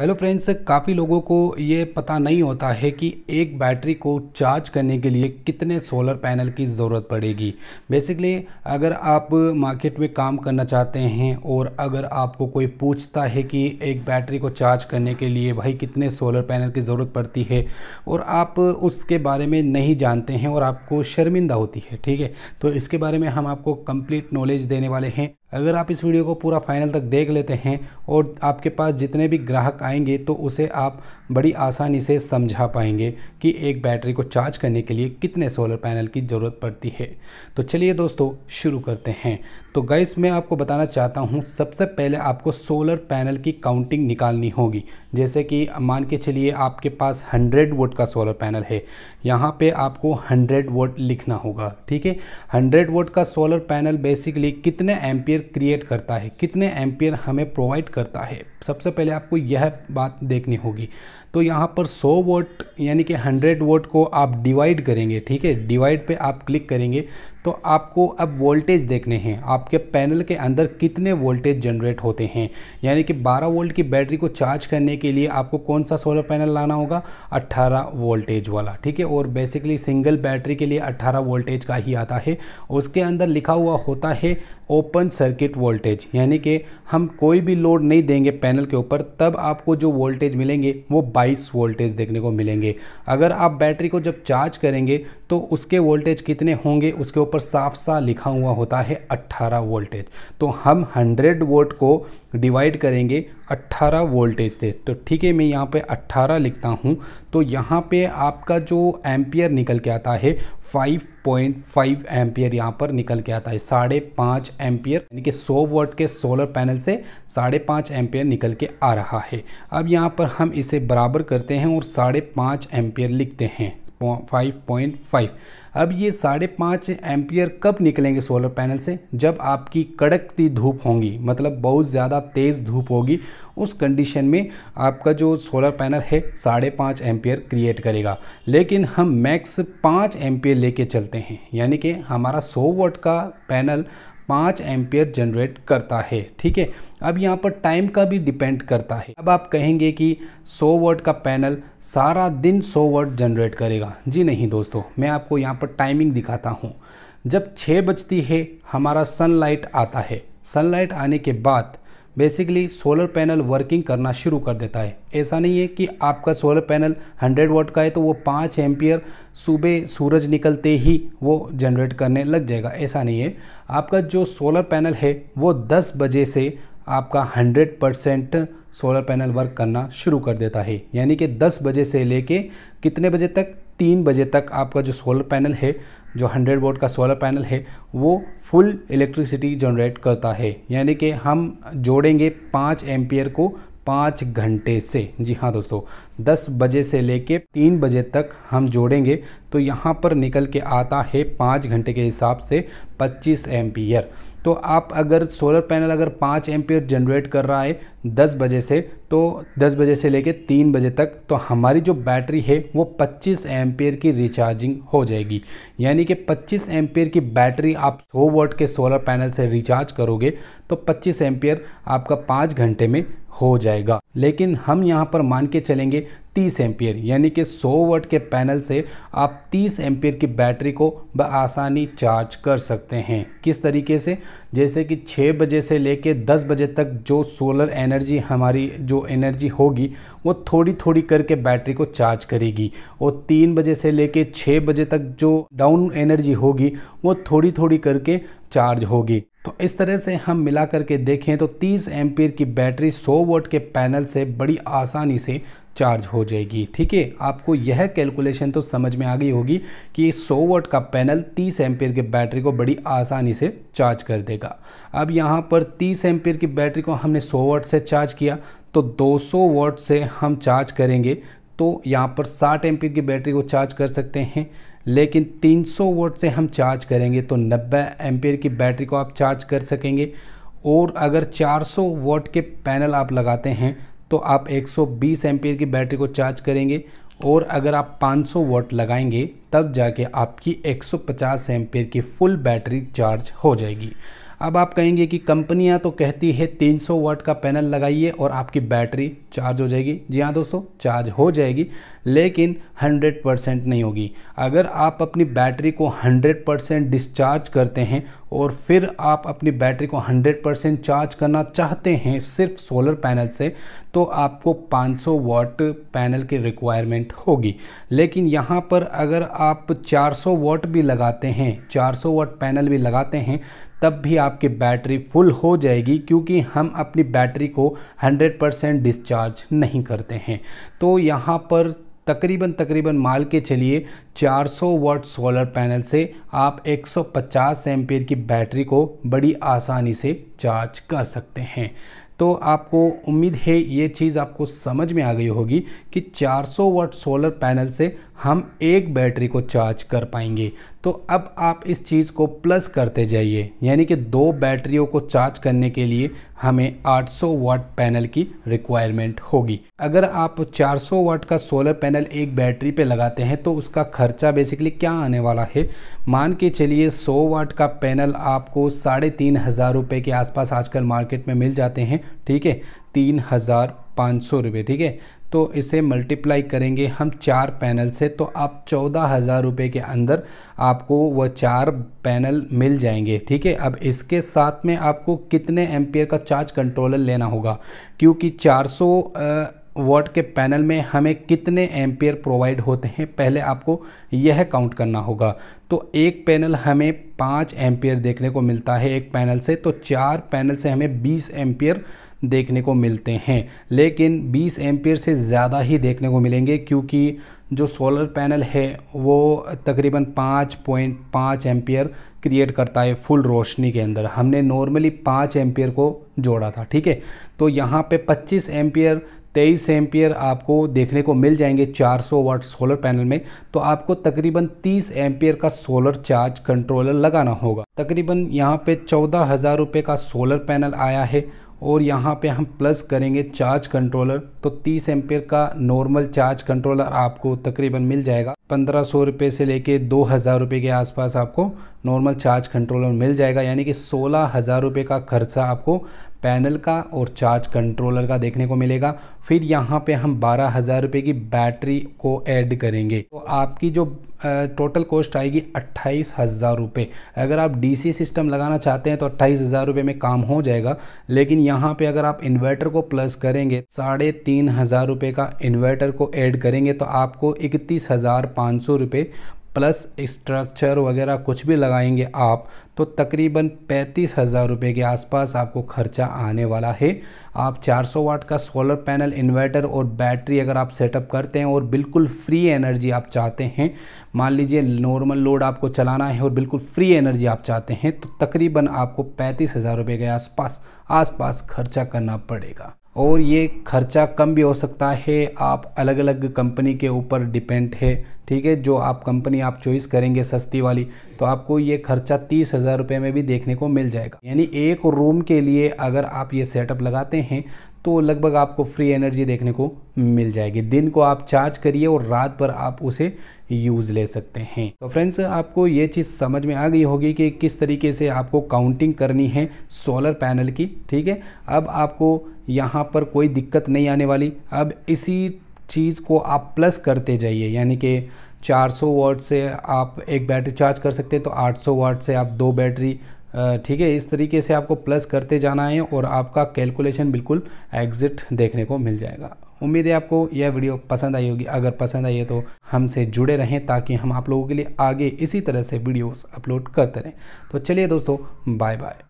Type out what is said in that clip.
hello friends काफ़ी लोगों को ये पता नहीं होता है कि एक बैटरी को चार्ज करने के लिए कितने सोलर पैनल की ज़रूरत पड़ेगी बेसिकली अगर आप मार्केट में काम करना चाहते हैं और अगर आपको कोई पूछता है कि एक बैटरी को चार्ज करने के लिए भाई कितने सोलर पैनल की ज़रूरत पड़ती है और आप उसके बारे में नहीं जानते हैं और आपको शर्मिंदा होती है ठीक है तो इसके बारे में हम आपको कम्प्लीट नॉलेज देने वाले हैं अगर आप इस वीडियो को पूरा फाइनल तक देख लेते हैं और आपके पास जितने भी ग्राहक आएंगे तो उसे आप बड़ी आसानी से समझा पाएंगे कि एक बैटरी को चार्ज करने के लिए कितने सोलर पैनल की ज़रूरत पड़ती है तो चलिए दोस्तों शुरू करते हैं तो गैस मैं आपको बताना चाहता हूँ सबसे पहले आपको सोलर पैनल की काउंटिंग निकालनी होगी जैसे कि मान के चलिए आपके पास हंड्रेड वोट का सोलर पैनल है यहाँ पर आपको हंड्रेड वोट लिखना होगा ठीक है हंड्रेड वोट का सोलर पैनल बेसिकली कितने एम्पियर एम्पियर क्रिएट करता है कितने एम्पियर हमें प्रोवाइड करता है सबसे पहले आपको यह बात देखनी होगी तो यहाँ पर 100 वोट यानी कि 100 वोट को आप डिवाइड करेंगे ठीक है डिवाइड पे आप क्लिक करेंगे तो आपको अब वोल्टेज देखने हैं आपके पैनल के अंदर कितने वोल्टेज जनरेट होते हैं यानी कि 12 वोल्ट की बैटरी को चार्ज करने के लिए आपको कौन सा सोलर पैनल लाना होगा 18 वोल्टेज वाला ठीक है और बेसिकली सिंगल बैटरी के लिए 18 वोल्टेज का ही आता है उसके अंदर लिखा हुआ होता है ओपन सर्किट वोल्टेज यानी कि हम कोई भी लोड नहीं देंगे पैनल के ऊपर तब आपको जो वोल्टेज मिलेंगे वो 22 वोल्टेज देखने को मिलेंगे अगर आप बैटरी को जब चार्ज करेंगे तो उसके वोल्टेज कितने होंगे उसके ऊपर ऊपर साफ सा लिखा हुआ होता है 18 वोल्टेज तो हम 100 वोल्ट को डिवाइड करेंगे 18 वोल्टेज से तो ठीक है मैं यहाँ पे 18 लिखता हूँ तो यहाँ पे आपका जो एम्पियर निकल के आता है 5.5 एम्पियर यहाँ पर निकल के आता है साढ़े पाँच एम्पियर यानी कि 100 वोट के सोलर पैनल से साढ़े पाँच एम्पियर निकल के आ रहा है अब यहाँ पर हम इसे बराबर करते हैं और साढ़े पाँच एम्पियर लिखते हैं फाइव पॉइंट फाइव अब ये साढ़े पाँच एम्पियर कब निकलेंगे सोलर पैनल से जब आपकी कड़कती धूप होंगी मतलब बहुत ज़्यादा तेज़ धूप होगी उस कंडीशन में आपका जो सोलर पैनल है साढ़े पाँच एम्पियर क्रिएट करेगा लेकिन हम मैक्स पाँच एम्पियर लेके चलते हैं यानी कि हमारा सौ वोट का पैनल पाँच एम्पियर जनरेट करता है ठीक है अब यहाँ पर टाइम का भी डिपेंड करता है अब आप कहेंगे कि 100 वर्ड का पैनल सारा दिन 100 वर्ड जनरेट करेगा जी नहीं दोस्तों मैं आपको यहाँ पर टाइमिंग दिखाता हूँ जब छः बजती है हमारा सनलाइट आता है सनलाइट आने के बाद बेसिकली सोलर पैनल वर्किंग करना शुरू कर देता है ऐसा नहीं है कि आपका सोलर पैनल 100 वोट का है तो वो पाँच एम्पियर सुबह सूरज निकलते ही वो जनरेट करने लग जाएगा ऐसा नहीं है आपका जो सोलर पैनल है वो 10 बजे से आपका 100 परसेंट सोलर पैनल वर्क करना शुरू कर देता है यानी कि 10 बजे से लेके कितने बजे तक तीन बजे तक आपका जो सोलर पैनल है जो 100 वोट का सोलर पैनल है वो फुल इलेक्ट्रिसिटी जनरेट करता है यानी कि हम जोड़ेंगे पाँच एम्पियर को पाँच घंटे से जी हाँ दोस्तों दस बजे से लेके तीन बजे तक हम जोड़ेंगे तो यहाँ पर निकल के आता है पाँच घंटे के हिसाब से पच्चीस एम्पियर तो आप अगर सोलर पैनल अगर पाँच एम्पियर जनरेट कर रहा है दस बजे से तो दस बजे से लेके तीन बजे तक तो हमारी जो बैटरी है वो पच्चीस एम्पियर की रिचार्जिंग हो जाएगी यानी कि पच्चीस एम्पियर की बैटरी आप सौ वोट के सोलर पैनल से रिचार्ज करोगे तो पच्चीस एम्पियर आपका पाँच घंटे में हो जाएगा लेकिन हम यहाँ पर मान के चलेंगे तीस एम्पियर यानी कि 100 वट के पैनल से आप 30 एम्पियर की बैटरी को आसानी चार्ज कर सकते हैं किस तरीके से जैसे कि 6 बजे से लेके 10 बजे तक जो सोलर एनर्जी हमारी जो एनर्जी होगी वो थोड़ी थोड़ी करके बैटरी को चार्ज करेगी और 3 बजे से लेके 6 बजे तक जो डाउन एनर्जी होगी वो थोड़ी थोड़ी करके चार्ज होगी तो इस तरह से हम मिला करके देखें तो 30 एम्पियर की बैटरी 100 वोट के पैनल से बड़ी आसानी से चार्ज हो जाएगी ठीक है आपको यह कैलकुलेशन तो समझ में आ गई होगी कि 100 वोट का पैनल 30 एम्पियर की बैटरी को बड़ी आसानी से चार्ज कर देगा अब यहाँ पर 30 एम्पियर की बैटरी को हमने 100 वोट से चार्ज किया तो 200 वोट से हम चार्ज करेंगे तो यहाँ पर 60 एम्पियर की बैटरी को चार्ज कर सकते हैं लेकिन 300 वोट से हम चार्ज करेंगे तो नब्बे एम्पियर की बैटरी को आप चार्ज कर सकेंगे और अगर 400 वोट के पैनल आप लगाते हैं तो आप 120 सौ की बैटरी को चार्ज करेंगे और अगर आप 500 वॉट लगाएंगे तब जाके आपकी 150 सौ की फुल बैटरी चार्ज हो जाएगी अब आप कहेंगे कि कंपनियां तो कहती है 300 वाट का पैनल लगाइए और आपकी बैटरी चार्ज हो जाएगी जी हाँ दोस्तों चार्ज हो जाएगी लेकिन 100 परसेंट नहीं होगी अगर आप अपनी बैटरी को 100 परसेंट डिस्चार्ज करते हैं और फिर आप अपनी बैटरी को 100 परसेंट चार्ज करना चाहते हैं सिर्फ सोलर पैनल से तो आपको 500 वाट पैनल की रिक्वायरमेंट होगी लेकिन यहाँ पर अगर आप 400 वॉट भी लगाते हैं 400 वॉट पैनल भी लगाते हैं तब भी आपकी बैटरी फुल हो जाएगी क्योंकि हम अपनी बैटरी को 100 परसेंट डिस्चार्ज नहीं करते हैं तो यहाँ पर तकरीबन तकरीबन माल के चलिए 400 वाट सोलर पैनल से आप 150 सौ की बैटरी को बड़ी आसानी से चार्ज कर सकते हैं तो आपको उम्मीद है ये चीज़ आपको समझ में आ गई होगी कि 400 वाट सोलर पैनल से हम एक बैटरी को चार्ज कर पाएंगे तो अब आप इस चीज़ को प्लस करते जाइए यानी कि दो बैटरियों को चार्ज करने के लिए हमें 800 वाट पैनल की रिक्वायरमेंट होगी अगर आप 400 वाट का सोलर पैनल एक बैटरी पे लगाते हैं तो उसका खर्चा बेसिकली क्या आने वाला है मान के चलिए 100 वाट का पैनल आपको साढ़े तीन हज़ार रुपये के आसपास आजकल मार्केट में मिल जाते हैं ठीक है तीन हज़ार पाँच सौ रुपये ठीक है तो इसे मल्टीप्लाई करेंगे हम चार पैनल से तो आप चौदह हज़ार रुपये के अंदर आपको वह चार पैनल मिल जाएंगे ठीक है अब इसके साथ में आपको कितने एम्पियर का चार्ज कंट्रोलर लेना होगा क्योंकि चार सौ वॉट के पैनल में हमें कितने एम्पियर प्रोवाइड होते हैं पहले आपको यह काउंट करना होगा तो एक पैनल हमें पाँच एम्पियर देखने को मिलता है एक पैनल से तो चार पैनल से हमें बीस एम्पियर देखने को मिलते हैं लेकिन 20 एम्पियर से ज़्यादा ही देखने को मिलेंगे क्योंकि जो सोलर पैनल है वो तकरीबन 5.5 एम्पियर क्रिएट करता है फुल रोशनी के अंदर हमने नॉर्मली 5 एम्पियर को जोड़ा था ठीक है तो यहाँ पे 25 एम्पियर तेईस एम्पियर आपको देखने को मिल जाएंगे 400 वाट सोलर पैनल में तो आपको तकरीबन 30 एम्पियर का सोलर चार्ज कंट्रोलर लगाना होगा तकरीबन यहाँ पे चौदह हज़ार रुपये का सोलर पैनल आया है और यहाँ पे हम प्लस करेंगे चार्ज कंट्रोलर तो 30 एम्पियर का नॉर्मल चार्ज कंट्रोलर आपको तकरीबन मिल जाएगा पंद्रह सौ रुपये से लेके दो हज़ार रुपये के आसपास आपको नॉर्मल चार्ज कंट्रोलर मिल जाएगा यानी कि सोलह हज़ार रुपये का खर्चा आपको पैनल का और चार्ज कंट्रोलर का देखने को मिलेगा फिर यहाँ पे हम बारह हज़ार रुपये की बैटरी को ऐड करेंगे तो आपकी जो टोटल कॉस्ट आएगी अट्ठाईस हज़ार रुपये अगर आप डीसी सिस्टम लगाना चाहते हैं तो अट्ठाईस हज़ार रुपये में काम हो जाएगा लेकिन यहाँ पे अगर आप इन्वर्टर को प्लस करेंगे साढ़े तीन हज़ार रुपये का इन्वर्टर को ऐड करेंगे तो आपको इकतीस हज़ार पाँच सौ रुपये प्लस स्ट्रक्चर वगैरह कुछ भी लगाएंगे आप तो तकरीबन पैंतीस हज़ार रुपये के आसपास आपको खर्चा आने वाला है आप 400 वाट का सोलर पैनल इन्वर्टर और बैटरी अगर आप सेटअप करते हैं और बिल्कुल फ्री एनर्जी आप चाहते हैं मान लीजिए नॉर्मल लोड आपको चलाना है और बिल्कुल फ्री एनर्जी आप चाहते हैं तो तकरीबन आपको पैंतीस हज़ार रुपये के आसपास आसपास खर्चा करना पड़ेगा और ये खर्चा कम भी हो सकता है आप अलग अलग कंपनी के ऊपर डिपेंड है ठीक है जो आप कंपनी आप चॉइस करेंगे सस्ती वाली तो आपको ये खर्चा तीस हज़ार रुपये में भी देखने को मिल जाएगा यानी एक रूम के लिए अगर आप ये सेटअप लगाते हैं तो लगभग आपको फ्री एनर्जी देखने को मिल जाएगी दिन को आप चार्ज करिए और रात भर आप उसे यूज़ ले सकते हैं तो फ्रेंड्स आपको ये चीज़ समझ में आ गई होगी कि किस तरीके से आपको काउंटिंग करनी है सोलर पैनल की ठीक है अब आपको यहाँ पर कोई दिक्कत नहीं आने वाली अब इसी चीज़ को आप प्लस करते जाइए यानी कि 400 वाट से आप एक बैटरी चार्ज कर सकते हैं तो 800 वाट से आप दो बैटरी ठीक है इस तरीके से आपको प्लस करते जाना है और आपका कैलकुलेशन बिल्कुल एग्जिट देखने को मिल जाएगा उम्मीद है आपको यह वीडियो पसंद आई होगी अगर पसंद आई है तो हमसे जुड़े रहें ताकि हम आप लोगों के लिए आगे इसी तरह से वीडियोस अपलोड करते रहें तो चलिए दोस्तों बाय बाय